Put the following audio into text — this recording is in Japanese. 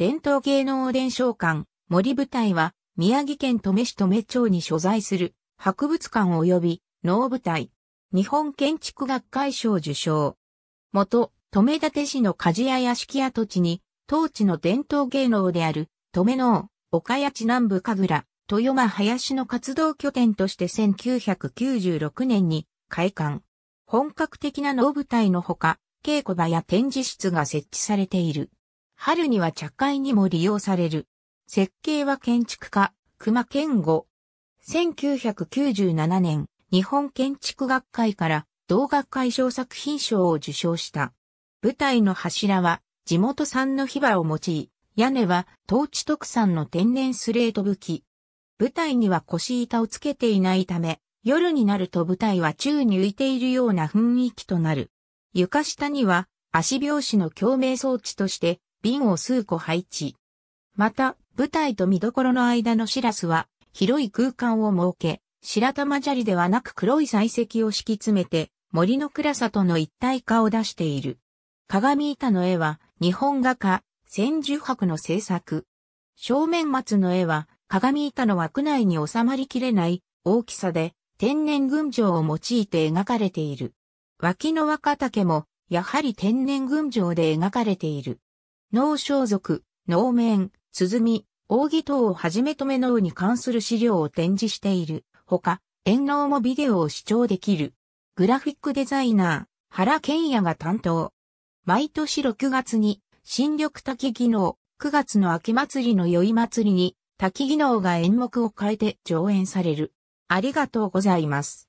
伝統芸能伝承館、森舞台は、宮城県登市登米町に所在する、博物館及び、能舞台。日本建築学会賞受賞。元、止め立て市の鍛冶屋屋敷跡地に、当地の伝統芸能である、止め能、岡谷地南部神楽、豊間林の活動拠点として1996年に開館。本格的な能舞台のほか、稽古場や展示室が設置されている。春には茶会にも利用される。設計は建築家、熊健吾。1997年、日本建築学会から動画解消作品賞を受賞した。舞台の柱は地元産の火場を用い、屋根は当地特産の天然スレート武器。舞台には腰板をつけていないため、夜になると舞台は宙に浮いているような雰囲気となる。床下には足拍子の共鳴装置として瓶を数個配置。また、舞台と見どころの間のシラスは、広い空間を設け、白玉砂利ではなく黒い採石を敷き詰めて、森の暗さとの一体化を出している。鏡板の絵は、日本画家、千住博の制作。正面松の絵は、鏡板の枠内に収まりきれない大きさで、天然群青を用いて描かれている。脇の若竹も、やはり天然群青で描かれている。能装束、能面、鼓、扇等をはじめとめ能に関する資料を展示している。ほか、演能もビデオを視聴できる。グラフィックデザイナー、原健也が担当。毎年6月に、新緑滝技能、9月の秋祭りの宵祭りに、滝技能が演目を変えて上演される。ありがとうございます。